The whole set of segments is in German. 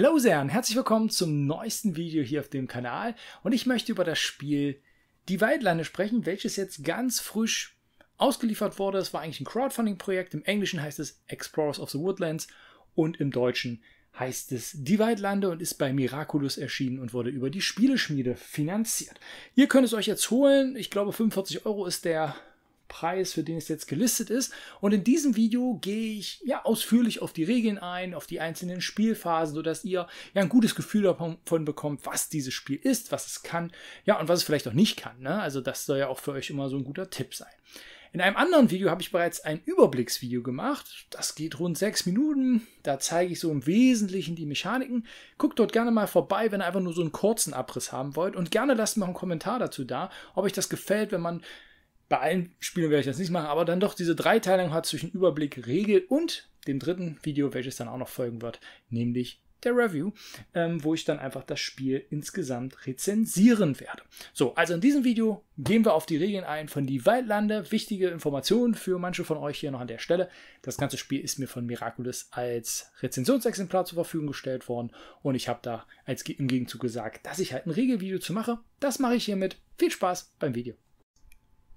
Hallo sehr und herzlich willkommen zum neuesten Video hier auf dem Kanal und ich möchte über das Spiel Die Waldlande sprechen, welches jetzt ganz frisch ausgeliefert wurde. Es war eigentlich ein Crowdfunding-Projekt, im Englischen heißt es Explorers of the Woodlands und im Deutschen heißt es Die Weidlande und ist bei Miraculous erschienen und wurde über die Spieleschmiede finanziert. Ihr könnt es euch jetzt holen, ich glaube 45 Euro ist der Preis, für den es jetzt gelistet ist. Und in diesem Video gehe ich ja ausführlich auf die Regeln ein, auf die einzelnen Spielphasen, sodass ihr ja ein gutes Gefühl davon bekommt, was dieses Spiel ist, was es kann, ja, und was es vielleicht auch nicht kann. Ne? Also das soll ja auch für euch immer so ein guter Tipp sein. In einem anderen Video habe ich bereits ein Überblicksvideo gemacht. Das geht rund sechs Minuten. Da zeige ich so im Wesentlichen die Mechaniken. Guckt dort gerne mal vorbei, wenn ihr einfach nur so einen kurzen Abriss haben wollt. Und gerne lasst mir einen Kommentar dazu da, ob euch das gefällt, wenn man bei allen Spielen werde ich das nicht machen, aber dann doch diese Dreiteilung hat zwischen Überblick, Regel und dem dritten Video, welches dann auch noch folgen wird, nämlich der Review, ähm, wo ich dann einfach das Spiel insgesamt rezensieren werde. So, also in diesem Video gehen wir auf die Regeln ein von Die Waldlande. Wichtige Informationen für manche von euch hier noch an der Stelle. Das ganze Spiel ist mir von Miraculous als Rezensionsexemplar zur Verfügung gestellt worden und ich habe da als, im Gegenzug gesagt, dass ich halt ein Regelvideo zu mache. Das mache ich hiermit. Viel Spaß beim Video.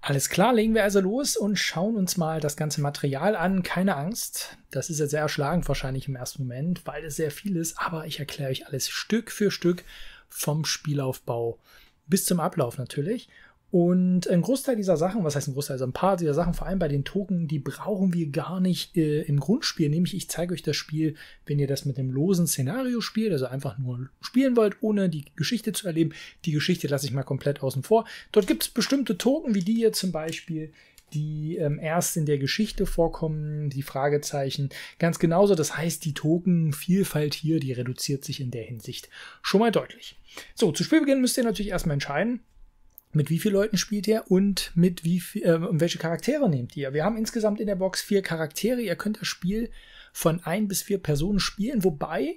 Alles klar, legen wir also los und schauen uns mal das ganze Material an. Keine Angst, das ist ja sehr erschlagend wahrscheinlich im ersten Moment, weil es sehr viel ist, aber ich erkläre euch alles Stück für Stück vom Spielaufbau bis zum Ablauf natürlich. Und ein Großteil dieser Sachen, was heißt ein Großteil, also ein paar dieser Sachen, vor allem bei den Token, die brauchen wir gar nicht äh, im Grundspiel. Nämlich, ich zeige euch das Spiel, wenn ihr das mit einem losen Szenario spielt, also einfach nur spielen wollt, ohne die Geschichte zu erleben. Die Geschichte lasse ich mal komplett außen vor. Dort gibt es bestimmte Token, wie die hier zum Beispiel, die ähm, erst in der Geschichte vorkommen, die Fragezeichen. Ganz genauso, das heißt, die Tokenvielfalt hier, die reduziert sich in der Hinsicht schon mal deutlich. So, zu Spielbeginn müsst ihr natürlich erstmal entscheiden, mit wie vielen Leuten spielt ihr und mit wie viel, äh, welche Charaktere nehmt ihr? Wir haben insgesamt in der Box vier Charaktere. Ihr könnt das Spiel von ein bis vier Personen spielen, wobei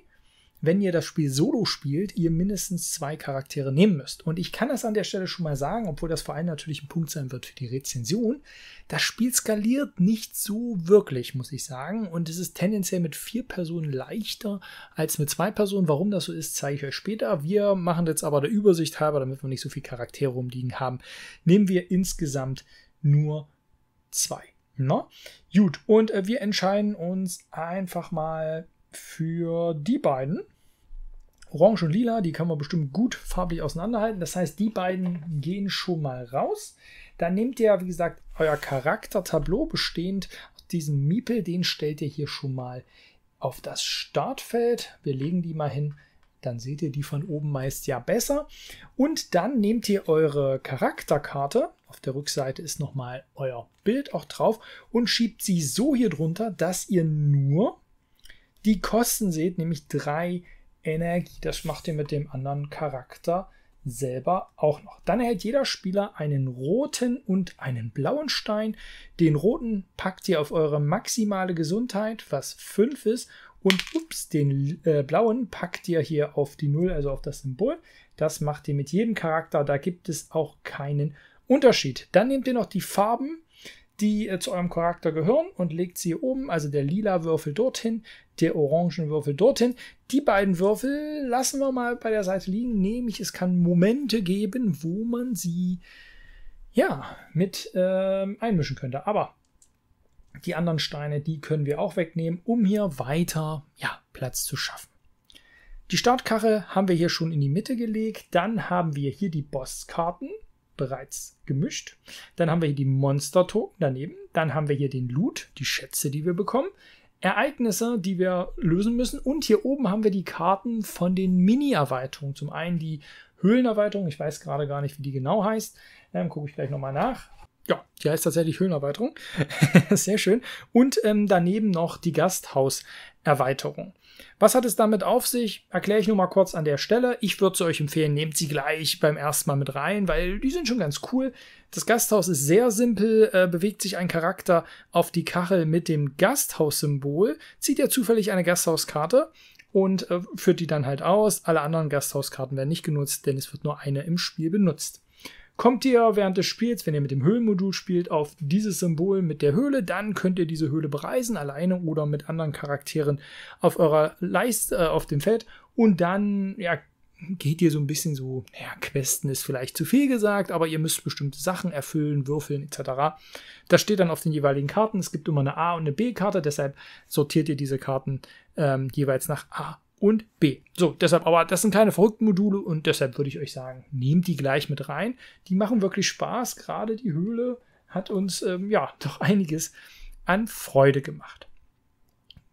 wenn ihr das Spiel solo spielt, ihr mindestens zwei Charaktere nehmen müsst. Und ich kann das an der Stelle schon mal sagen, obwohl das vor allem natürlich ein Punkt sein wird für die Rezension. Das Spiel skaliert nicht so wirklich, muss ich sagen. Und es ist tendenziell mit vier Personen leichter als mit zwei Personen. Warum das so ist, zeige ich euch später. Wir machen jetzt aber der Übersicht halber, damit wir nicht so viele Charaktere rumliegen haben, nehmen wir insgesamt nur zwei. Na? Ne? Gut, und äh, wir entscheiden uns einfach mal für die beiden. Orange und Lila, die kann man bestimmt gut farblich auseinanderhalten. Das heißt, die beiden gehen schon mal raus. Dann nehmt ihr, wie gesagt, euer Charaktertableau bestehend aus diesem Miepel. Den stellt ihr hier schon mal auf das Startfeld. Wir legen die mal hin. Dann seht ihr die von oben meist ja besser. Und dann nehmt ihr eure Charakterkarte. Auf der Rückseite ist nochmal euer Bild auch drauf und schiebt sie so hier drunter, dass ihr nur die Kosten seht, nämlich drei Energie. Das macht ihr mit dem anderen Charakter selber auch noch. Dann erhält jeder Spieler einen roten und einen blauen Stein. Den roten packt ihr auf eure maximale Gesundheit, was 5 ist. Und ups, den äh, blauen packt ihr hier auf die 0, also auf das Symbol. Das macht ihr mit jedem Charakter. Da gibt es auch keinen Unterschied. Dann nehmt ihr noch die Farben die äh, zu eurem Charakter gehören und legt sie hier oben, also der lila Würfel dorthin, der orangen Würfel dorthin. Die beiden Würfel lassen wir mal bei der Seite liegen, nämlich es kann Momente geben, wo man sie ja mit ähm, einmischen könnte. Aber die anderen Steine, die können wir auch wegnehmen, um hier weiter ja, Platz zu schaffen. Die Startkarre haben wir hier schon in die Mitte gelegt. Dann haben wir hier die Bosskarten bereits gemischt. Dann haben wir hier die Monster-Token daneben. Dann haben wir hier den Loot, die Schätze, die wir bekommen. Ereignisse, die wir lösen müssen. Und hier oben haben wir die Karten von den Mini-Erweiterungen. Zum einen die Höhlenerweiterung, ich weiß gerade gar nicht, wie die genau heißt. Ähm, Gucke ich gleich nochmal nach. Ja, die heißt tatsächlich Höhlenerweiterung. Sehr schön. Und ähm, daneben noch die Gasthaus Erweiterung. Was hat es damit auf sich? Erkläre ich nur mal kurz an der Stelle. Ich würde euch empfehlen, nehmt sie gleich beim ersten Mal mit rein, weil die sind schon ganz cool. Das Gasthaus ist sehr simpel, äh, bewegt sich ein Charakter auf die Kachel mit dem Gasthaussymbol, zieht er zufällig eine Gasthauskarte und äh, führt die dann halt aus. Alle anderen Gasthauskarten werden nicht genutzt, denn es wird nur eine im Spiel benutzt. Kommt ihr während des Spiels, wenn ihr mit dem Höhlenmodul spielt, auf dieses Symbol mit der Höhle, dann könnt ihr diese Höhle bereisen, alleine oder mit anderen Charakteren auf eurer Leiste, äh, auf dem Feld. Und dann, ja, geht ihr so ein bisschen so, naja, Questen ist vielleicht zu viel gesagt, aber ihr müsst bestimmte Sachen erfüllen, würfeln etc. Das steht dann auf den jeweiligen Karten. Es gibt immer eine A- und eine B-Karte, deshalb sortiert ihr diese Karten ähm, jeweils nach A und B. So, deshalb, aber das sind keine verrückten Module und deshalb würde ich euch sagen, nehmt die gleich mit rein. Die machen wirklich Spaß. Gerade die Höhle hat uns, ähm, ja, doch einiges an Freude gemacht.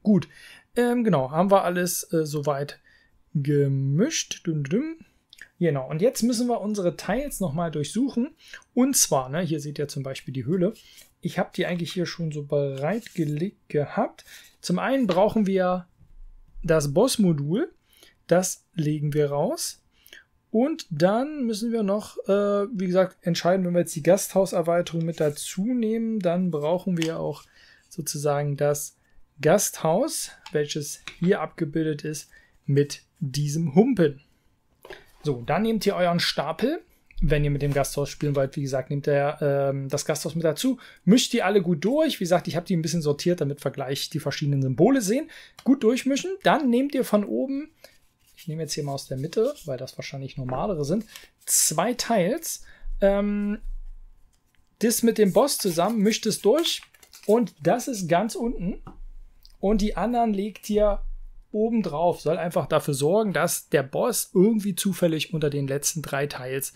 Gut, ähm, genau, haben wir alles äh, soweit gemischt. Dünn, dünn. Genau, und jetzt müssen wir unsere Teils nochmal durchsuchen. Und zwar, ne, hier seht ihr zum Beispiel die Höhle. Ich habe die eigentlich hier schon so bereitgelegt gehabt. Zum einen brauchen wir das Boss-Modul. Das legen wir raus. Und dann müssen wir noch, äh, wie gesagt, entscheiden, wenn wir jetzt die Gasthauserweiterung mit dazu nehmen, dann brauchen wir auch sozusagen das Gasthaus, welches hier abgebildet ist, mit diesem Humpen. So, dann nehmt ihr euren Stapel wenn ihr mit dem Gasthaus spielen wollt, wie gesagt, nehmt ihr ähm, das Gasthaus mit dazu, mischt die alle gut durch. Wie gesagt, ich habe die ein bisschen sortiert, damit wir gleich die verschiedenen Symbole sehen. Gut durchmischen, dann nehmt ihr von oben, ich nehme jetzt hier mal aus der Mitte, weil das wahrscheinlich normalere sind, zwei Teils. Ähm, das mit dem Boss zusammen, mischt es durch und das ist ganz unten. Und die anderen legt ihr oben drauf. Soll einfach dafür sorgen, dass der Boss irgendwie zufällig unter den letzten drei Teils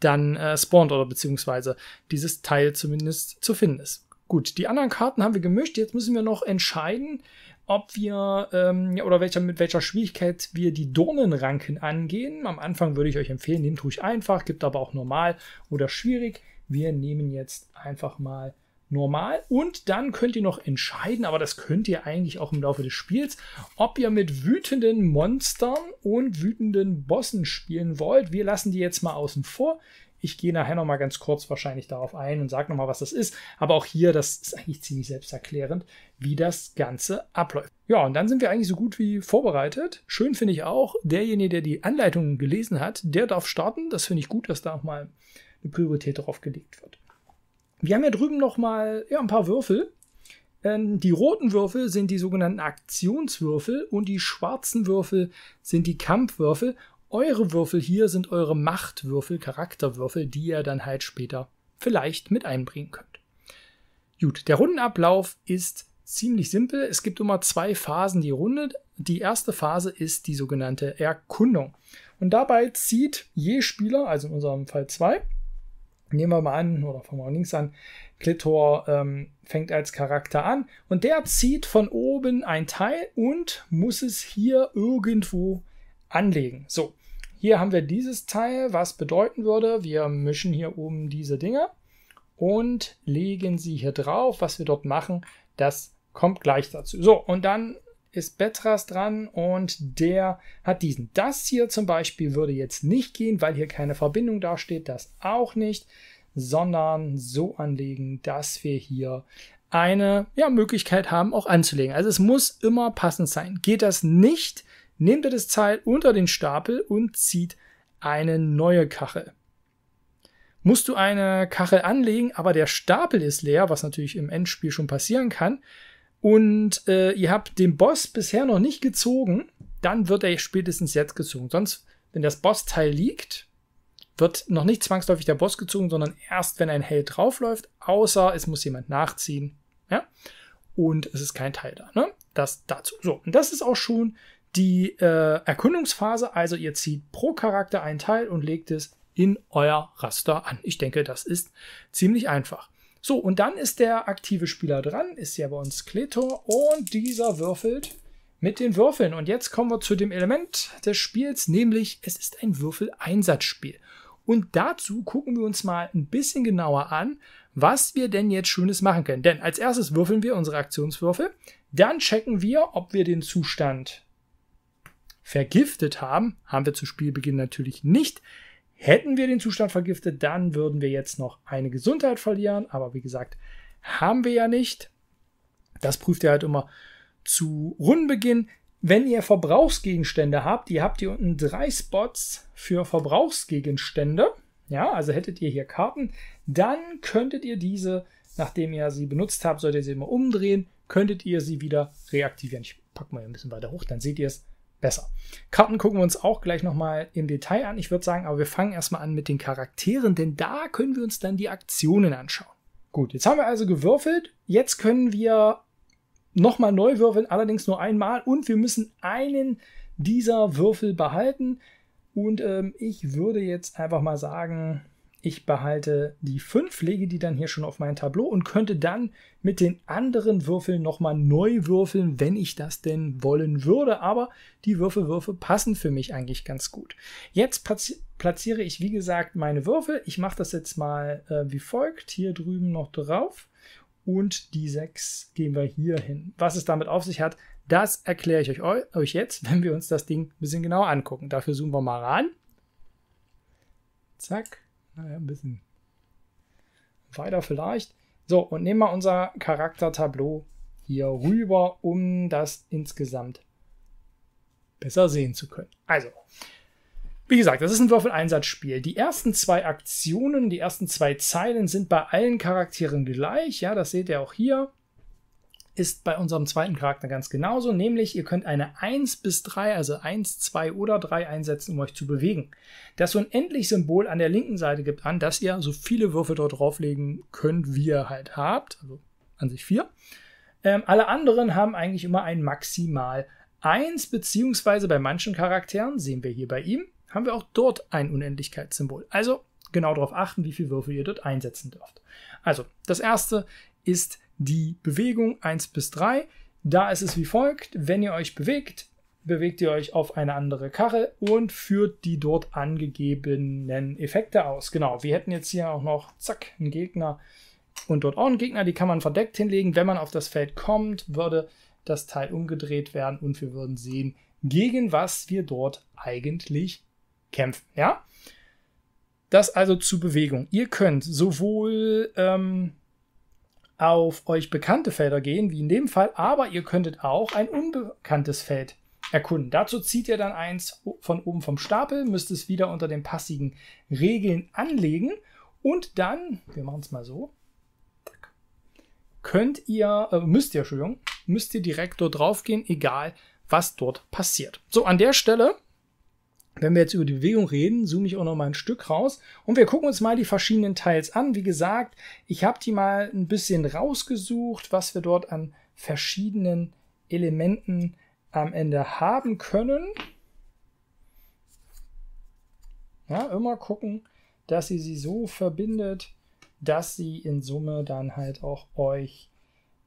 dann äh, spawnt oder beziehungsweise dieses Teil zumindest zu finden ist. Gut, die anderen Karten haben wir gemischt. Jetzt müssen wir noch entscheiden, ob wir ähm, oder welcher, mit welcher Schwierigkeit wir die Dornenranken angehen. Am Anfang würde ich euch empfehlen, nehmt ruhig einfach, gibt aber auch normal oder schwierig. Wir nehmen jetzt einfach mal normal. Und dann könnt ihr noch entscheiden, aber das könnt ihr eigentlich auch im Laufe des Spiels, ob ihr mit wütenden Monstern und wütenden Bossen spielen wollt. Wir lassen die jetzt mal außen vor. Ich gehe nachher noch mal ganz kurz wahrscheinlich darauf ein und sage noch mal, was das ist. Aber auch hier, das ist eigentlich ziemlich selbsterklärend, wie das Ganze abläuft. Ja, und dann sind wir eigentlich so gut wie vorbereitet. Schön finde ich auch, derjenige, der die Anleitung gelesen hat, der darf starten. Das finde ich gut, dass da auch mal eine Priorität darauf gelegt wird. Wir haben hier drüben nochmal ja, ein paar Würfel. Ähm, die roten Würfel sind die sogenannten Aktionswürfel und die schwarzen Würfel sind die Kampfwürfel. Eure Würfel hier sind eure Machtwürfel, Charakterwürfel, die ihr dann halt später vielleicht mit einbringen könnt. Gut, der Rundenablauf ist ziemlich simpel. Es gibt immer zwei Phasen die Runde. Die erste Phase ist die sogenannte Erkundung. Und dabei zieht je Spieler, also in unserem Fall zwei, Nehmen wir mal an, oder fangen wir links an, Clitor ähm, fängt als Charakter an und der zieht von oben ein Teil und muss es hier irgendwo anlegen. So, hier haben wir dieses Teil, was bedeuten würde, wir mischen hier oben diese Dinge und legen sie hier drauf. Was wir dort machen, das kommt gleich dazu. So, und dann ist Betras dran und der hat diesen. Das hier zum Beispiel würde jetzt nicht gehen, weil hier keine Verbindung dasteht, das auch nicht, sondern so anlegen, dass wir hier eine ja, Möglichkeit haben, auch anzulegen. Also es muss immer passend sein. Geht das nicht, nehmt ihr das Teil unter den Stapel und zieht eine neue Kachel. Musst du eine Kachel anlegen, aber der Stapel ist leer, was natürlich im Endspiel schon passieren kann, und äh, ihr habt den Boss bisher noch nicht gezogen, dann wird er spätestens jetzt gezogen. Sonst, wenn das Boss-Teil liegt, wird noch nicht zwangsläufig der Boss gezogen, sondern erst, wenn ein Held draufläuft, außer es muss jemand nachziehen. Ja? Und es ist kein Teil da. Ne? Das dazu. So, und das ist auch schon die äh, Erkundungsphase. Also ihr zieht pro Charakter einen Teil und legt es in euer Raster an. Ich denke, das ist ziemlich einfach. So, und dann ist der aktive Spieler dran, ist ja bei uns Kletor und dieser würfelt mit den Würfeln. Und jetzt kommen wir zu dem Element des Spiels, nämlich es ist ein Würfeleinsatzspiel. Und dazu gucken wir uns mal ein bisschen genauer an, was wir denn jetzt Schönes machen können. Denn als erstes würfeln wir unsere Aktionswürfel, dann checken wir, ob wir den Zustand vergiftet haben. Haben wir zu Spielbeginn natürlich nicht. Hätten wir den Zustand vergiftet, dann würden wir jetzt noch eine Gesundheit verlieren. Aber wie gesagt, haben wir ja nicht. Das prüft ihr halt immer zu Rundenbeginn. Wenn ihr Verbrauchsgegenstände habt, ihr habt hier unten drei Spots für Verbrauchsgegenstände. Ja, also hättet ihr hier Karten, dann könntet ihr diese, nachdem ihr sie benutzt habt, solltet ihr sie immer umdrehen, könntet ihr sie wieder reaktivieren. Ich packe mal ein bisschen weiter hoch, dann seht ihr es besser. Karten gucken wir uns auch gleich nochmal im Detail an. Ich würde sagen, aber wir fangen erstmal an mit den Charakteren, denn da können wir uns dann die Aktionen anschauen. Gut, jetzt haben wir also gewürfelt. Jetzt können wir nochmal neu würfeln, allerdings nur einmal. Und wir müssen einen dieser Würfel behalten. Und ähm, ich würde jetzt einfach mal sagen, ich behalte die 5, lege die dann hier schon auf mein Tableau und könnte dann mit den anderen Würfeln nochmal neu würfeln, wenn ich das denn wollen würde. Aber die Würfelwürfe passen für mich eigentlich ganz gut. Jetzt platziere ich, wie gesagt, meine Würfel. Ich mache das jetzt mal äh, wie folgt. Hier drüben noch drauf. Und die 6 gehen wir hier hin. Was es damit auf sich hat, das erkläre ich euch, euch jetzt, wenn wir uns das Ding ein bisschen genauer angucken. Dafür zoomen wir mal ran. Zack. Naja, ein bisschen weiter vielleicht. So, und nehmen wir unser Charaktertableau hier rüber, um das insgesamt besser sehen zu können. Also, wie gesagt, das ist ein Würfeleinsatzspiel. Die ersten zwei Aktionen, die ersten zwei Zeilen sind bei allen Charakteren gleich. Ja, das seht ihr auch hier ist bei unserem zweiten Charakter ganz genauso, nämlich ihr könnt eine 1 bis 3, also 1, 2 oder 3 einsetzen, um euch zu bewegen. Das Unendlich-Symbol an der linken Seite gibt an, dass ihr so viele Würfel dort drauflegen könnt, wie ihr halt habt, also an sich 4. Ähm, alle anderen haben eigentlich immer ein Maximal 1, beziehungsweise bei manchen Charakteren, sehen wir hier bei ihm, haben wir auch dort ein Unendlichkeitssymbol. Also genau darauf achten, wie viele Würfel ihr dort einsetzen dürft. Also, das erste ist die Bewegung 1 bis 3. Da ist es wie folgt, wenn ihr euch bewegt, bewegt ihr euch auf eine andere Karre und führt die dort angegebenen Effekte aus. Genau, wir hätten jetzt hier auch noch, zack, einen Gegner und dort auch einen Gegner, die kann man verdeckt hinlegen. Wenn man auf das Feld kommt, würde das Teil umgedreht werden und wir würden sehen, gegen was wir dort eigentlich kämpfen. Ja? Das also zu Bewegung. Ihr könnt sowohl ähm, auf euch bekannte Felder gehen, wie in dem Fall, aber ihr könntet auch ein unbekanntes Feld erkunden. Dazu zieht ihr dann eins von oben vom Stapel, müsst es wieder unter den passigen Regeln anlegen und dann, wir machen es mal so, könnt ihr, äh, müsst ihr, Entschuldigung, müsst ihr direkt dort drauf gehen, egal was dort passiert. So, an der Stelle wenn wir jetzt über die Bewegung reden, zoome ich auch noch mal ein Stück raus und wir gucken uns mal die verschiedenen Teils an. Wie gesagt, ich habe die mal ein bisschen rausgesucht, was wir dort an verschiedenen Elementen am Ende haben können. Ja, immer gucken, dass ihr sie so verbindet, dass sie in Summe dann halt auch euch,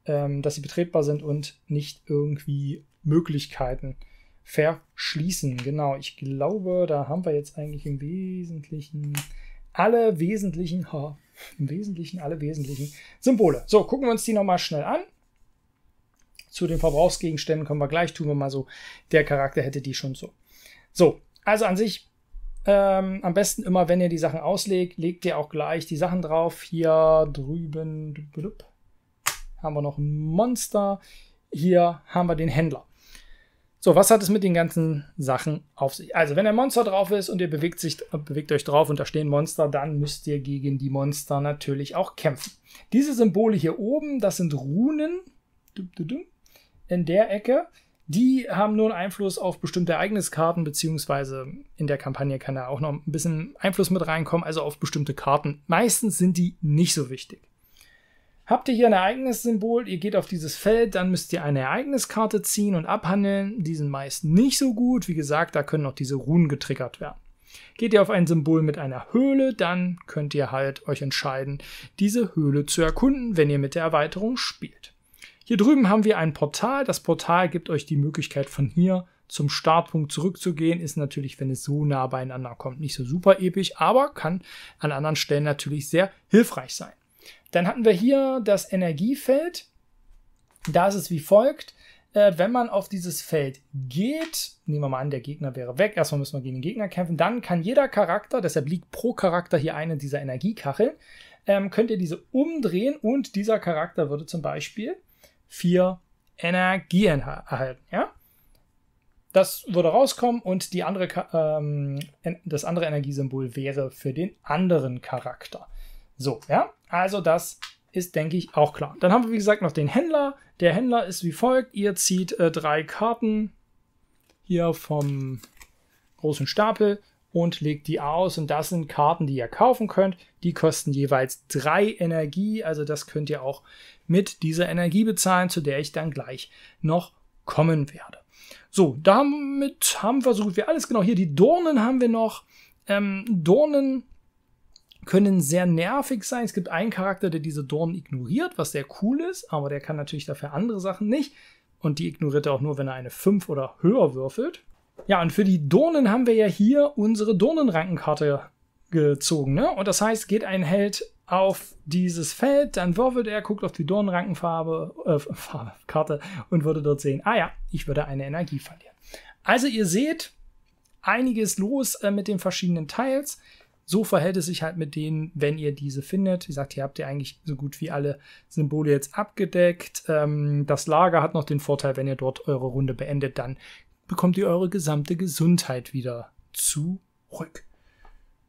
ähm, dass sie betretbar sind und nicht irgendwie Möglichkeiten haben verschließen. Genau, ich glaube, da haben wir jetzt eigentlich im Wesentlichen alle wesentlichen, ha, im Wesentlichen alle wesentlichen Symbole. So, gucken wir uns die nochmal schnell an. Zu den Verbrauchsgegenständen kommen wir gleich, tun wir mal so, der Charakter hätte die schon so. So, also an sich ähm, am besten immer, wenn ihr die Sachen auslegt, legt ihr auch gleich die Sachen drauf. Hier drüben blub, haben wir noch ein Monster. Hier haben wir den Händler. So, was hat es mit den ganzen Sachen auf sich? Also, wenn ein Monster drauf ist und ihr bewegt, sich, bewegt euch drauf und da stehen Monster, dann müsst ihr gegen die Monster natürlich auch kämpfen. Diese Symbole hier oben, das sind Runen in der Ecke. Die haben nur einen Einfluss auf bestimmte Ereigniskarten, beziehungsweise in der Kampagne kann da auch noch ein bisschen Einfluss mit reinkommen, also auf bestimmte Karten. Meistens sind die nicht so wichtig. Habt ihr hier ein Ereignissymbol, ihr geht auf dieses Feld, dann müsst ihr eine Ereigniskarte ziehen und abhandeln. Die sind meist nicht so gut. Wie gesagt, da können auch diese Runen getriggert werden. Geht ihr auf ein Symbol mit einer Höhle, dann könnt ihr halt euch entscheiden, diese Höhle zu erkunden, wenn ihr mit der Erweiterung spielt. Hier drüben haben wir ein Portal. Das Portal gibt euch die Möglichkeit, von hier zum Startpunkt zurückzugehen. Ist natürlich, wenn es so nah beieinander kommt, nicht so super episch, aber kann an anderen Stellen natürlich sehr hilfreich sein. Dann hatten wir hier das Energiefeld. Da ist es wie folgt. Äh, wenn man auf dieses Feld geht, nehmen wir mal an, der Gegner wäre weg, erstmal müssen wir gegen den Gegner kämpfen, dann kann jeder Charakter, deshalb liegt pro Charakter hier eine dieser Energiekacheln, ähm, könnt ihr diese umdrehen und dieser Charakter würde zum Beispiel vier Energien erhalten. Ja? Das würde rauskommen und die andere, ähm, das andere Energiesymbol wäre für den anderen Charakter. So, ja. Also das ist, denke ich, auch klar. Dann haben wir, wie gesagt, noch den Händler. Der Händler ist wie folgt. Ihr zieht äh, drei Karten hier vom großen Stapel und legt die aus. Und das sind Karten, die ihr kaufen könnt. Die kosten jeweils drei Energie. Also das könnt ihr auch mit dieser Energie bezahlen, zu der ich dann gleich noch kommen werde. So, damit haben wir so gut wie alles. Genau hier die Dornen haben wir noch. Ähm, Dornen können sehr nervig sein. Es gibt einen Charakter, der diese Dornen ignoriert, was sehr cool ist, aber der kann natürlich dafür andere Sachen nicht. Und die ignoriert er auch nur, wenn er eine 5 oder höher würfelt. Ja, und für die Dornen haben wir ja hier unsere Dornenrankenkarte gezogen. Ne? Und das heißt, geht ein Held auf dieses Feld, dann würfelt er, guckt auf die Dornenrankenfarbe, äh, Farbe, Karte und würde dort sehen, ah ja, ich würde eine Energie verlieren. Also ihr seht, einiges los äh, mit den verschiedenen Teils. So verhält es sich halt mit denen, wenn ihr diese findet. Wie gesagt, hier habt ihr eigentlich so gut wie alle Symbole jetzt abgedeckt. Ähm, das Lager hat noch den Vorteil, wenn ihr dort eure Runde beendet, dann bekommt ihr eure gesamte Gesundheit wieder zurück.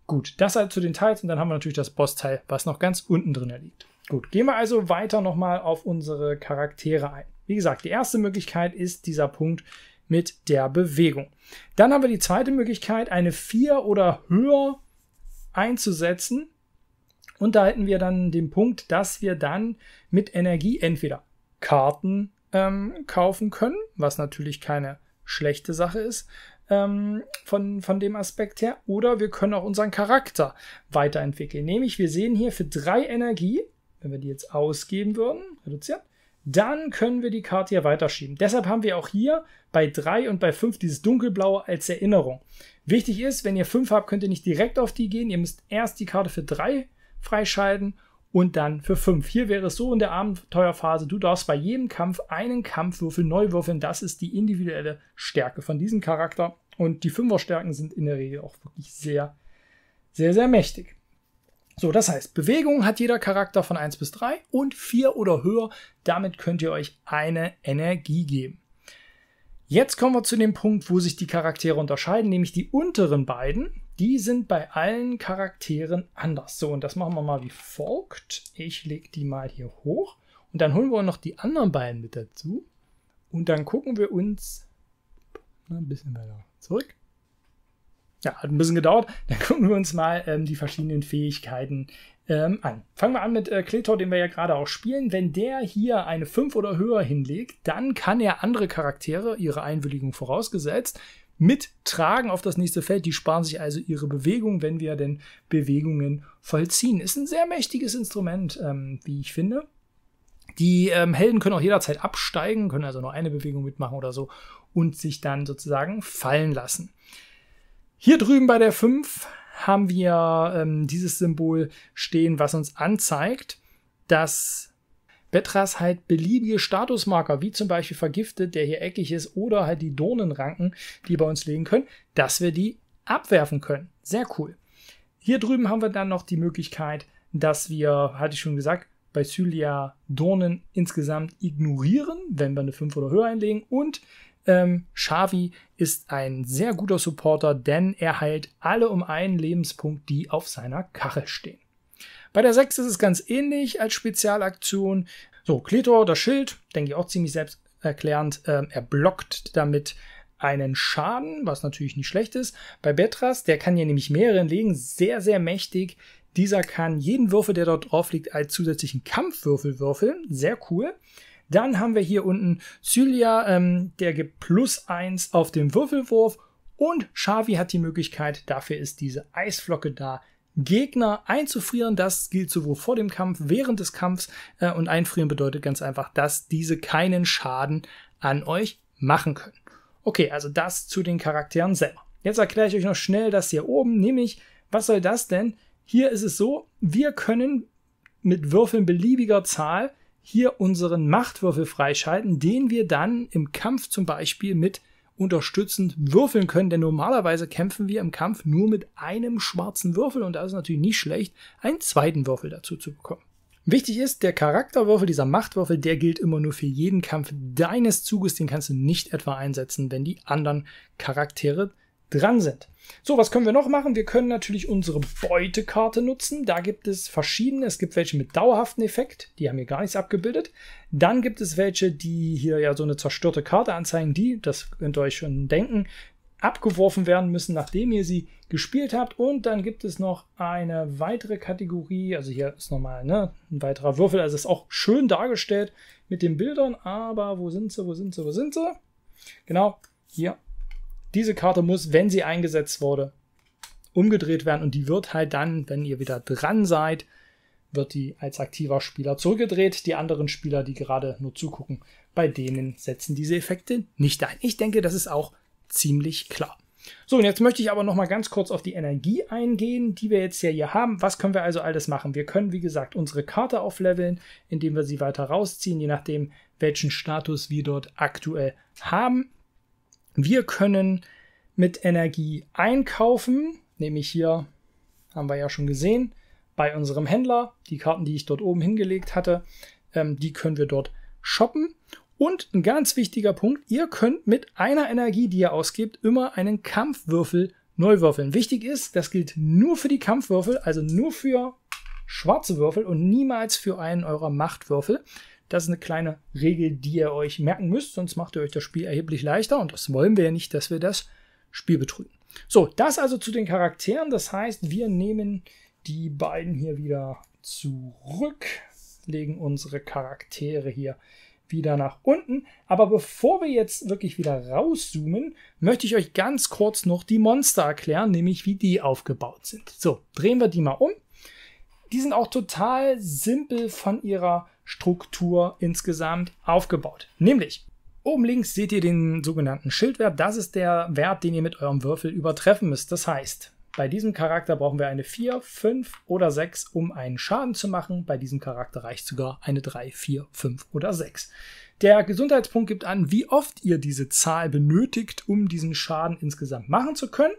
Gut, das halt zu den Teils und dann haben wir natürlich das Boss-Teil, was noch ganz unten drin liegt. Gut, gehen wir also weiter nochmal auf unsere Charaktere ein. Wie gesagt, die erste Möglichkeit ist dieser Punkt mit der Bewegung. Dann haben wir die zweite Möglichkeit, eine 4 oder höher einzusetzen. Und da hätten wir dann den Punkt, dass wir dann mit Energie entweder Karten ähm, kaufen können, was natürlich keine schlechte Sache ist ähm, von, von dem Aspekt her, oder wir können auch unseren Charakter weiterentwickeln. Nämlich, wir sehen hier für drei Energie, wenn wir die jetzt ausgeben würden, reduziert, dann können wir die Karte hier weiterschieben. Deshalb haben wir auch hier bei 3 und bei 5 dieses dunkelblaue als Erinnerung. Wichtig ist, wenn ihr 5 habt, könnt ihr nicht direkt auf die gehen. Ihr müsst erst die Karte für 3 freischalten und dann für 5. Hier wäre es so in der Abenteuerphase, du darfst bei jedem Kampf einen Kampfwürfel neu würfeln. Das ist die individuelle Stärke von diesem Charakter. Und die 5er Stärken sind in der Regel auch wirklich sehr, sehr, sehr mächtig. So, das heißt, Bewegung hat jeder Charakter von 1 bis 3 und 4 oder höher. Damit könnt ihr euch eine Energie geben. Jetzt kommen wir zu dem Punkt, wo sich die Charaktere unterscheiden, nämlich die unteren beiden. Die sind bei allen Charakteren anders. So, und das machen wir mal wie folgt. Ich lege die mal hier hoch und dann holen wir noch die anderen beiden mit dazu. Und dann gucken wir uns ein bisschen weiter zurück ja, hat ein bisschen gedauert. Dann gucken wir uns mal ähm, die verschiedenen Fähigkeiten ähm, an. Fangen wir an mit äh, Kletor, den wir ja gerade auch spielen. Wenn der hier eine 5 oder höher hinlegt, dann kann er andere Charaktere, ihre Einwilligung vorausgesetzt, mittragen auf das nächste Feld. Die sparen sich also ihre Bewegung, wenn wir denn Bewegungen vollziehen. Ist ein sehr mächtiges Instrument, ähm, wie ich finde. Die ähm, Helden können auch jederzeit absteigen, können also nur eine Bewegung mitmachen oder so und sich dann sozusagen fallen lassen. Hier drüben bei der 5 haben wir ähm, dieses Symbol stehen, was uns anzeigt, dass Betras halt beliebige Statusmarker, wie zum Beispiel vergiftet, der hier eckig ist, oder halt die Dornenranken, die bei uns liegen können, dass wir die abwerfen können. Sehr cool. Hier drüben haben wir dann noch die Möglichkeit, dass wir, hatte ich schon gesagt, bei Sylia Dornen insgesamt ignorieren, wenn wir eine 5 oder höher einlegen und ähm, Shavi ist ein sehr guter Supporter, denn er heilt alle um einen Lebenspunkt, die auf seiner Kachel stehen. Bei der 6 ist es ganz ähnlich als Spezialaktion. So, Kletor, das Schild, denke ich auch ziemlich selbsterklärend. Ähm, er blockt damit einen Schaden, was natürlich nicht schlecht ist. Bei Betras, der kann hier nämlich mehreren legen, sehr, sehr mächtig. Dieser kann jeden Würfel, der dort drauf liegt, als zusätzlichen Kampfwürfel würfeln. Sehr cool. Dann haben wir hier unten Cylia, ähm, der gibt plus 1 auf den Würfelwurf. Und Xavi hat die Möglichkeit, dafür ist diese Eisflocke da, Gegner einzufrieren. Das gilt sowohl vor dem Kampf, während des Kampfs. Äh, und einfrieren bedeutet ganz einfach, dass diese keinen Schaden an euch machen können. Okay, also das zu den Charakteren selber. Jetzt erkläre ich euch noch schnell das hier oben, nämlich, was soll das denn? Hier ist es so, wir können mit Würfeln beliebiger Zahl hier unseren Machtwürfel freischalten, den wir dann im Kampf zum Beispiel mit unterstützend würfeln können, denn normalerweise kämpfen wir im Kampf nur mit einem schwarzen Würfel und da ist es natürlich nicht schlecht, einen zweiten Würfel dazu zu bekommen. Wichtig ist, der Charakterwürfel, dieser Machtwürfel, der gilt immer nur für jeden Kampf deines Zuges, den kannst du nicht etwa einsetzen, wenn die anderen Charaktere dran sind. So, was können wir noch machen? Wir können natürlich unsere Beutekarte nutzen. Da gibt es verschiedene. Es gibt welche mit dauerhaften Effekt. Die haben hier gar nichts abgebildet. Dann gibt es welche, die hier ja so eine zerstörte Karte anzeigen, die, das könnt ihr euch schon denken, abgeworfen werden müssen, nachdem ihr sie gespielt habt. Und dann gibt es noch eine weitere Kategorie. Also hier ist nochmal ne, ein weiterer Würfel. Also ist auch schön dargestellt mit den Bildern. Aber wo sind sie? Wo sind sie? Wo sind sie? Genau, hier diese Karte muss, wenn sie eingesetzt wurde, umgedreht werden und die wird halt dann, wenn ihr wieder dran seid, wird die als aktiver Spieler zurückgedreht. Die anderen Spieler, die gerade nur zugucken, bei denen setzen diese Effekte nicht ein. Ich denke, das ist auch ziemlich klar. So, und jetzt möchte ich aber noch mal ganz kurz auf die Energie eingehen, die wir jetzt hier, hier haben. Was können wir also alles machen? Wir können, wie gesagt, unsere Karte aufleveln, indem wir sie weiter rausziehen, je nachdem, welchen Status wir dort aktuell haben. Wir können mit Energie einkaufen, nämlich hier haben wir ja schon gesehen, bei unserem Händler. Die Karten, die ich dort oben hingelegt hatte, ähm, die können wir dort shoppen. Und ein ganz wichtiger Punkt, ihr könnt mit einer Energie, die ihr ausgebt, immer einen Kampfwürfel neu würfeln. Wichtig ist, das gilt nur für die Kampfwürfel, also nur für schwarze Würfel und niemals für einen eurer Machtwürfel. Das ist eine kleine Regel, die ihr euch merken müsst, sonst macht ihr euch das Spiel erheblich leichter und das wollen wir ja nicht, dass wir das Spiel betrügen. So, das also zu den Charakteren. Das heißt, wir nehmen die beiden hier wieder zurück, legen unsere Charaktere hier wieder nach unten. Aber bevor wir jetzt wirklich wieder rauszoomen, möchte ich euch ganz kurz noch die Monster erklären, nämlich wie die aufgebaut sind. So, drehen wir die mal um. Die sind auch total simpel von ihrer Struktur insgesamt aufgebaut. Nämlich, oben links seht ihr den sogenannten Schildwert. Das ist der Wert, den ihr mit eurem Würfel übertreffen müsst. Das heißt, bei diesem Charakter brauchen wir eine 4, 5 oder 6, um einen Schaden zu machen. Bei diesem Charakter reicht sogar eine 3, 4, 5 oder 6. Der Gesundheitspunkt gibt an, wie oft ihr diese Zahl benötigt, um diesen Schaden insgesamt machen zu können.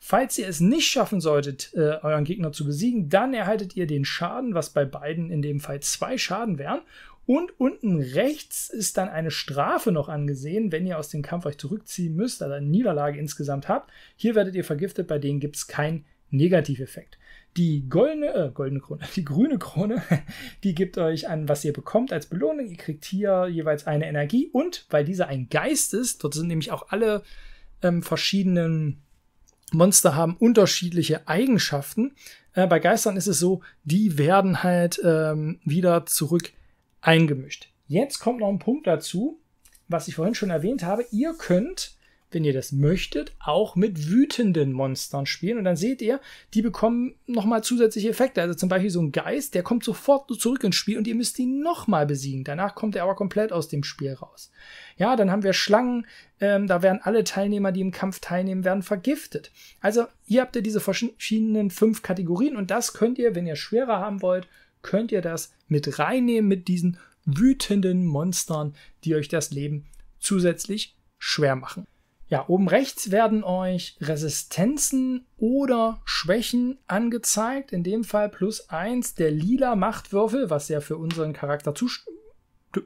Falls ihr es nicht schaffen solltet, äh, euren Gegner zu besiegen, dann erhaltet ihr den Schaden, was bei beiden in dem Fall zwei Schaden wären. Und unten rechts ist dann eine Strafe noch angesehen, wenn ihr aus dem Kampf euch zurückziehen müsst, also eine Niederlage insgesamt habt. Hier werdet ihr vergiftet, bei denen gibt es keinen Negativeffekt. Die goldene, äh, goldene Krone, die grüne Krone, die gibt euch an, was ihr bekommt als Belohnung. Ihr kriegt hier jeweils eine Energie und weil dieser ein Geist ist, dort sind nämlich auch alle ähm, verschiedenen Monster haben unterschiedliche Eigenschaften. Äh, bei Geistern ist es so, die werden halt ähm, wieder zurück eingemischt. Jetzt kommt noch ein Punkt dazu, was ich vorhin schon erwähnt habe. Ihr könnt wenn ihr das möchtet, auch mit wütenden Monstern spielen. Und dann seht ihr, die bekommen nochmal zusätzliche Effekte. Also zum Beispiel so ein Geist, der kommt sofort zurück ins Spiel und ihr müsst ihn nochmal besiegen. Danach kommt er aber komplett aus dem Spiel raus. Ja, dann haben wir Schlangen. Ähm, da werden alle Teilnehmer, die im Kampf teilnehmen, werden vergiftet. Also hier habt ihr diese verschiedenen fünf Kategorien und das könnt ihr, wenn ihr schwerer haben wollt, könnt ihr das mit reinnehmen mit diesen wütenden Monstern, die euch das Leben zusätzlich schwer machen. Ja, oben rechts werden euch Resistenzen oder Schwächen angezeigt. In dem Fall plus 1 der lila Machtwürfel, was ja für unseren Charakter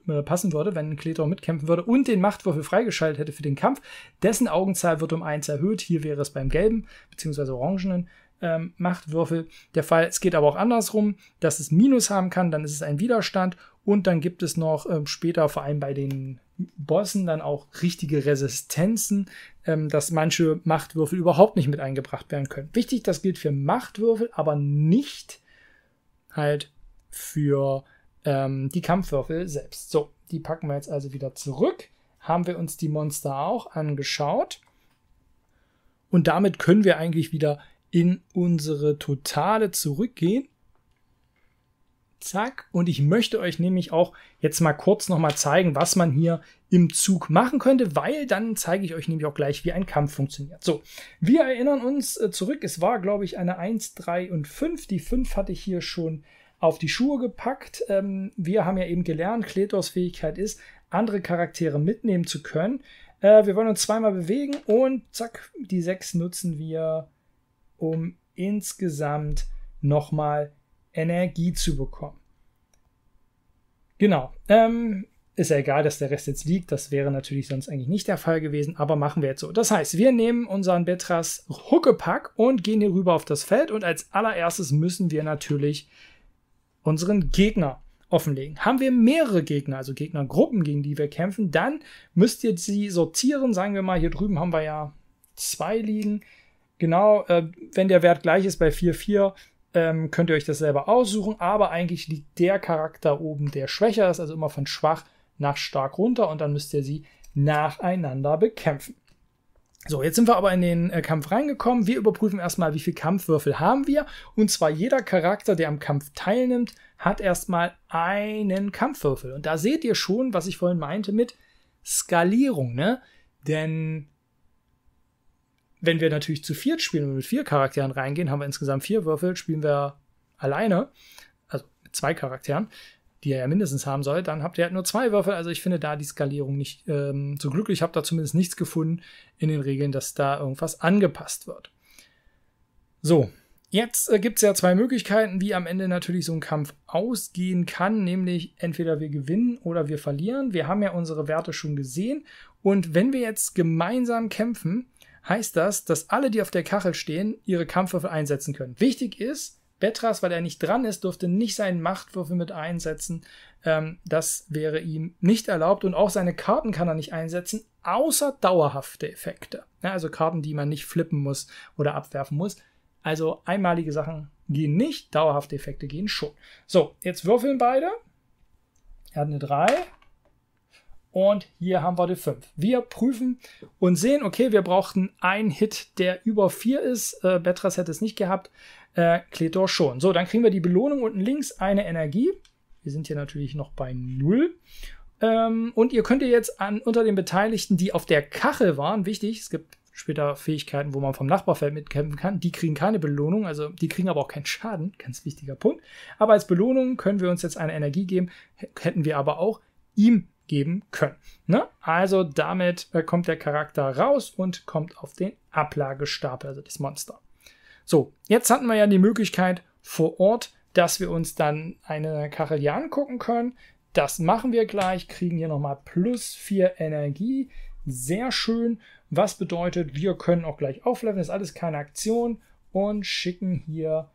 äh, passen würde, wenn Kletor mitkämpfen würde und den Machtwürfel freigeschaltet hätte für den Kampf. Dessen Augenzahl wird um 1 erhöht. Hier wäre es beim gelben bzw. orangenen ähm, Machtwürfel der Fall. Es geht aber auch andersrum, dass es Minus haben kann, dann ist es ein Widerstand und dann gibt es noch äh, später, vor allem bei den Bossen, dann auch richtige Resistenzen, ähm, dass manche Machtwürfel überhaupt nicht mit eingebracht werden können. Wichtig, das gilt für Machtwürfel, aber nicht halt für ähm, die Kampfwürfel selbst. So, die packen wir jetzt also wieder zurück. Haben wir uns die Monster auch angeschaut. Und damit können wir eigentlich wieder in unsere Totale zurückgehen Zack. Und ich möchte euch nämlich auch jetzt mal kurz nochmal zeigen, was man hier im Zug machen könnte, weil dann zeige ich euch nämlich auch gleich, wie ein Kampf funktioniert. So, wir erinnern uns äh, zurück. Es war, glaube ich, eine 1, 3 und 5. Die 5 hatte ich hier schon auf die Schuhe gepackt. Ähm, wir haben ja eben gelernt, Kletors Fähigkeit ist, andere Charaktere mitnehmen zu können. Äh, wir wollen uns zweimal bewegen und zack, die 6 nutzen wir, um insgesamt nochmal Energie zu bekommen. Genau. Ähm, ist ja egal, dass der Rest jetzt liegt. Das wäre natürlich sonst eigentlich nicht der Fall gewesen, aber machen wir jetzt so. Das heißt, wir nehmen unseren Betras Huckepack und gehen hier rüber auf das Feld. Und als allererstes müssen wir natürlich unseren Gegner offenlegen. Haben wir mehrere Gegner, also Gegnergruppen, gegen die wir kämpfen, dann müsst ihr sie sortieren. Sagen wir mal, hier drüben haben wir ja zwei liegen. Genau, äh, wenn der Wert gleich ist bei 4-4, ähm, könnt ihr euch das selber aussuchen, aber eigentlich liegt der Charakter oben, der schwächer ist, also immer von schwach nach stark runter und dann müsst ihr sie nacheinander bekämpfen. So, jetzt sind wir aber in den äh, Kampf reingekommen. Wir überprüfen erstmal, wie viele Kampfwürfel haben wir. Und zwar jeder Charakter, der am Kampf teilnimmt, hat erstmal einen Kampfwürfel. Und da seht ihr schon, was ich vorhin meinte mit Skalierung, ne? Denn wenn wir natürlich zu viert spielen und mit vier Charakteren reingehen, haben wir insgesamt vier Würfel, spielen wir alleine, also mit zwei Charakteren, die er ja mindestens haben soll, dann habt ihr halt nur zwei Würfel. Also ich finde da die Skalierung nicht ähm, so glücklich. Ich habe da zumindest nichts gefunden in den Regeln, dass da irgendwas angepasst wird. So, jetzt äh, gibt es ja zwei Möglichkeiten, wie am Ende natürlich so ein Kampf ausgehen kann, nämlich entweder wir gewinnen oder wir verlieren. Wir haben ja unsere Werte schon gesehen. Und wenn wir jetzt gemeinsam kämpfen, heißt das, dass alle, die auf der Kachel stehen, ihre Kampfwürfel einsetzen können. Wichtig ist, Betras, weil er nicht dran ist, durfte nicht seinen Machtwürfel mit einsetzen. Ähm, das wäre ihm nicht erlaubt und auch seine Karten kann er nicht einsetzen, außer dauerhafte Effekte. Ja, also Karten, die man nicht flippen muss oder abwerfen muss. Also einmalige Sachen gehen nicht, dauerhafte Effekte gehen schon. So, jetzt würfeln beide. Er hat eine 3. Und hier haben wir die 5. Wir prüfen und sehen, okay, wir brauchten einen Hit, der über 4 ist. Äh, Betras hätte es nicht gehabt, äh, Kletor schon. So, dann kriegen wir die Belohnung unten links, eine Energie. Wir sind hier natürlich noch bei 0. Ähm, und ihr könnt ihr jetzt an, unter den Beteiligten, die auf der Kachel waren, wichtig, es gibt später Fähigkeiten, wo man vom Nachbarfeld mitkämpfen kann. Die kriegen keine Belohnung, also die kriegen aber auch keinen Schaden. Ganz wichtiger Punkt. Aber als Belohnung können wir uns jetzt eine Energie geben, hätten wir aber auch ihm geben können. Ne? Also damit äh, kommt der Charakter raus und kommt auf den Ablagestapel, also das Monster. So, jetzt hatten wir ja die Möglichkeit vor Ort, dass wir uns dann eine Kachel hier angucken können. Das machen wir gleich, kriegen hier nochmal plus 4 Energie. Sehr schön, was bedeutet, wir können auch gleich aufleveln, ist alles keine Aktion und schicken hier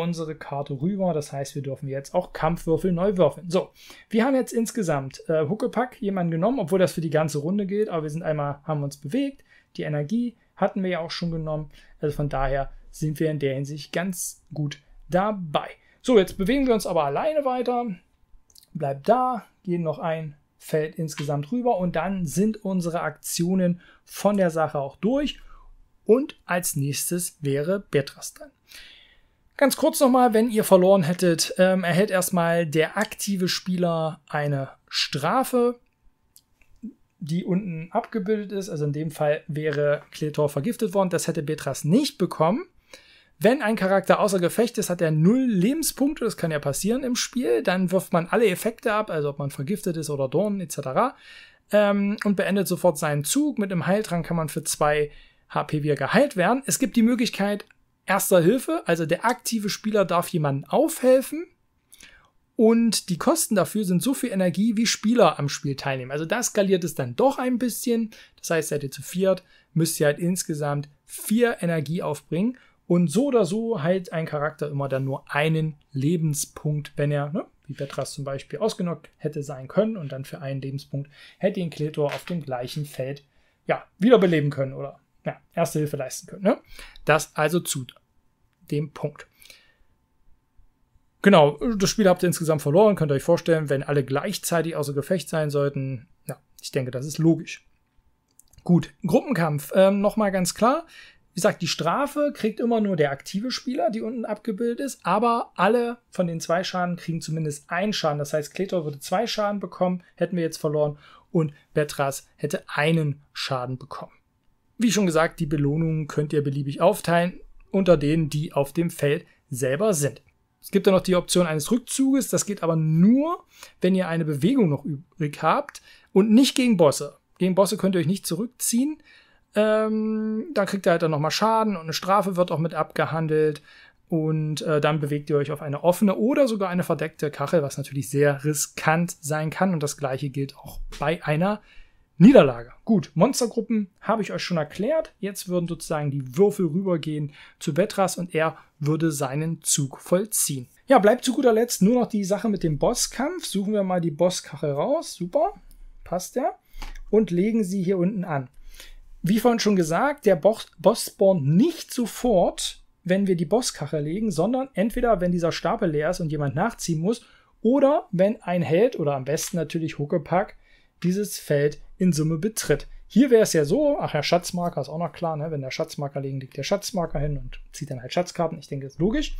unsere Karte rüber. Das heißt, wir dürfen jetzt auch Kampfwürfel neu würfeln. So, wir haben jetzt insgesamt äh, Huckepack jemanden genommen, obwohl das für die ganze Runde gilt, aber wir sind einmal, haben uns bewegt. Die Energie hatten wir ja auch schon genommen. Also von daher sind wir in der Hinsicht ganz gut dabei. So, jetzt bewegen wir uns aber alleine weiter. Bleibt da, gehen noch ein Feld insgesamt rüber und dann sind unsere Aktionen von der Sache auch durch. Und als nächstes wäre Bertras dran. Ganz kurz nochmal, wenn ihr verloren hättet, ähm, erhält erstmal der aktive Spieler eine Strafe, die unten abgebildet ist. Also in dem Fall wäre Kletor vergiftet worden. Das hätte Betras nicht bekommen. Wenn ein Charakter außer Gefecht ist, hat er null Lebenspunkte, das kann ja passieren im Spiel. Dann wirft man alle Effekte ab, also ob man vergiftet ist oder Dornen etc. Ähm, und beendet sofort seinen Zug. Mit einem Heiltrank kann man für zwei HP wieder geheilt werden. Es gibt die Möglichkeit, Erster Hilfe, also der aktive Spieler darf jemanden aufhelfen. Und die Kosten dafür sind so viel Energie, wie Spieler am Spiel teilnehmen. Also da skaliert es dann doch ein bisschen. Das heißt, seid ihr zu viert, müsst ihr halt insgesamt vier Energie aufbringen. Und so oder so halt ein Charakter immer dann nur einen Lebenspunkt, wenn er, ne, wie Petras zum Beispiel, ausgenockt hätte sein können und dann für einen Lebenspunkt hätte ihn Kletor auf dem gleichen Feld ja, wiederbeleben können oder ja, erste Hilfe leisten können. Ne? Das also zu dem Punkt. Genau, das Spiel habt ihr insgesamt verloren, könnt ihr euch vorstellen, wenn alle gleichzeitig außer Gefecht sein sollten. Ja, ich denke, das ist logisch. Gut, Gruppenkampf, ähm, nochmal ganz klar. Wie gesagt, die Strafe kriegt immer nur der aktive Spieler, die unten abgebildet ist, aber alle von den zwei Schaden kriegen zumindest einen Schaden. Das heißt, Kletor würde zwei Schaden bekommen, hätten wir jetzt verloren, und Betras hätte einen Schaden bekommen. Wie schon gesagt, die Belohnungen könnt ihr beliebig aufteilen unter denen, die auf dem Feld selber sind. Es gibt dann noch die Option eines Rückzuges, das geht aber nur, wenn ihr eine Bewegung noch übrig habt und nicht gegen Bosse. Gegen Bosse könnt ihr euch nicht zurückziehen. Ähm, dann kriegt ihr halt dann nochmal Schaden und eine Strafe wird auch mit abgehandelt. Und äh, dann bewegt ihr euch auf eine offene oder sogar eine verdeckte Kachel, was natürlich sehr riskant sein kann. Und das gleiche gilt auch bei einer Niederlage. Gut, Monstergruppen habe ich euch schon erklärt. Jetzt würden sozusagen die Würfel rübergehen zu Betras und er würde seinen Zug vollziehen. Ja, bleibt zu guter Letzt nur noch die Sache mit dem Bosskampf. Suchen wir mal die Bosskachel raus. Super, passt der. Und legen sie hier unten an. Wie vorhin schon gesagt, der Boss, Boss spawnt nicht sofort, wenn wir die Bosskachel legen, sondern entweder wenn dieser Stapel leer ist und jemand nachziehen muss oder wenn ein Held oder am besten natürlich Huckepack dieses Feld in Summe betritt. Hier wäre es ja so, ach ja, Schatzmarker ist auch noch klar, ne? wenn der Schatzmarker liegen, liegt der Schatzmarker hin und zieht dann halt Schatzkarten. Ich denke, das ist logisch.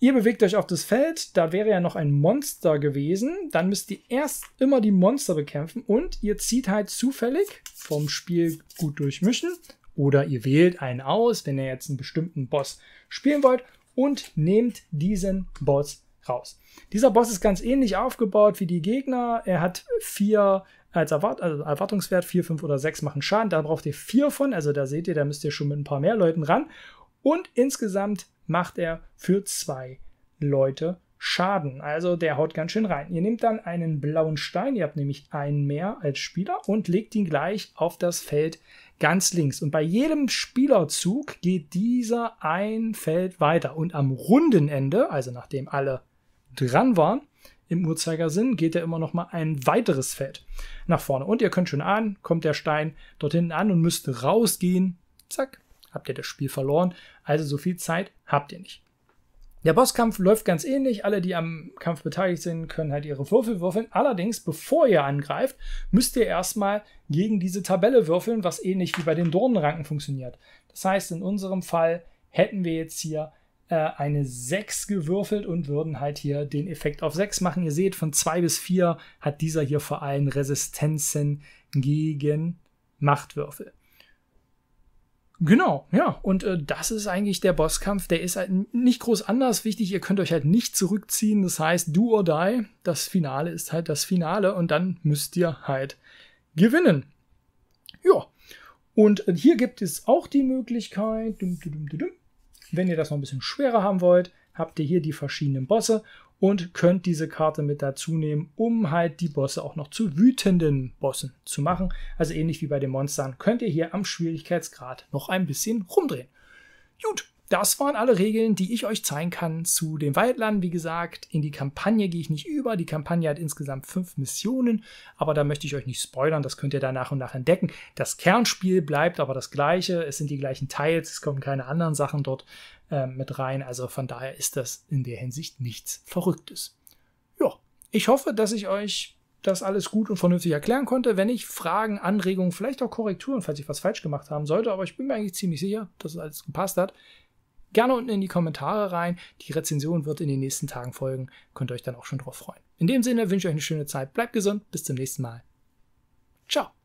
Ihr bewegt euch auf das Feld, da wäre ja noch ein Monster gewesen. Dann müsst ihr erst immer die Monster bekämpfen und ihr zieht halt zufällig vom Spiel gut durchmischen oder ihr wählt einen aus, wenn ihr jetzt einen bestimmten Boss spielen wollt und nehmt diesen Boss raus. Dieser Boss ist ganz ähnlich aufgebaut wie die Gegner. Er hat vier als Erwart also Erwartungswert, 4, 5 oder 6 machen Schaden. Da braucht ihr 4 von, also da seht ihr, da müsst ihr schon mit ein paar mehr Leuten ran. Und insgesamt macht er für 2 Leute Schaden. Also der haut ganz schön rein. Ihr nehmt dann einen blauen Stein, ihr habt nämlich einen mehr als Spieler und legt ihn gleich auf das Feld ganz links. Und bei jedem Spielerzug geht dieser ein Feld weiter. Und am Rundenende, also nachdem alle dran waren, im Uhrzeigersinn geht er immer noch mal ein weiteres Feld nach vorne. Und ihr könnt schon ahnen, kommt der Stein dort hinten an und müsst rausgehen. Zack, habt ihr das Spiel verloren. Also so viel Zeit habt ihr nicht. Der Bosskampf läuft ganz ähnlich. Alle, die am Kampf beteiligt sind, können halt ihre Würfel würfeln. Allerdings, bevor ihr angreift, müsst ihr erstmal gegen diese Tabelle würfeln, was ähnlich wie bei den Dornenranken funktioniert. Das heißt, in unserem Fall hätten wir jetzt hier äh, eine 6 gewürfelt und würden halt hier den Effekt auf 6 machen. Ihr seht, von 2 bis 4 hat dieser hier vor allem Resistenzen gegen Machtwürfel. Genau, ja. Und äh, das ist eigentlich der Bosskampf. Der ist halt nicht groß anders wichtig. Ihr könnt euch halt nicht zurückziehen. Das heißt, do or die. Das Finale ist halt das Finale. Und dann müsst ihr halt gewinnen. Ja. Und äh, hier gibt es auch die Möglichkeit, dum, dum, dum, wenn ihr das noch ein bisschen schwerer haben wollt, habt ihr hier die verschiedenen Bosse und könnt diese Karte mit dazu nehmen, um halt die Bosse auch noch zu wütenden Bossen zu machen. Also ähnlich wie bei den Monstern könnt ihr hier am Schwierigkeitsgrad noch ein bisschen rumdrehen. Gut, das waren alle Regeln, die ich euch zeigen kann zu den Waldlanden. Wie gesagt, in die Kampagne gehe ich nicht über. Die Kampagne hat insgesamt fünf Missionen, aber da möchte ich euch nicht spoilern. Das könnt ihr da nach und nach entdecken. Das Kernspiel bleibt aber das gleiche. Es sind die gleichen Teils, es kommen keine anderen Sachen dort äh, mit rein. Also von daher ist das in der Hinsicht nichts Verrücktes. Ja, ich hoffe, dass ich euch das alles gut und vernünftig erklären konnte. Wenn ich Fragen, Anregungen, vielleicht auch Korrekturen, falls ich was falsch gemacht haben sollte, aber ich bin mir eigentlich ziemlich sicher, dass es alles gepasst hat, gerne unten in die Kommentare rein. Die Rezension wird in den nächsten Tagen folgen. Könnt ihr euch dann auch schon drauf freuen. In dem Sinne wünsche ich euch eine schöne Zeit. Bleibt gesund. Bis zum nächsten Mal. Ciao.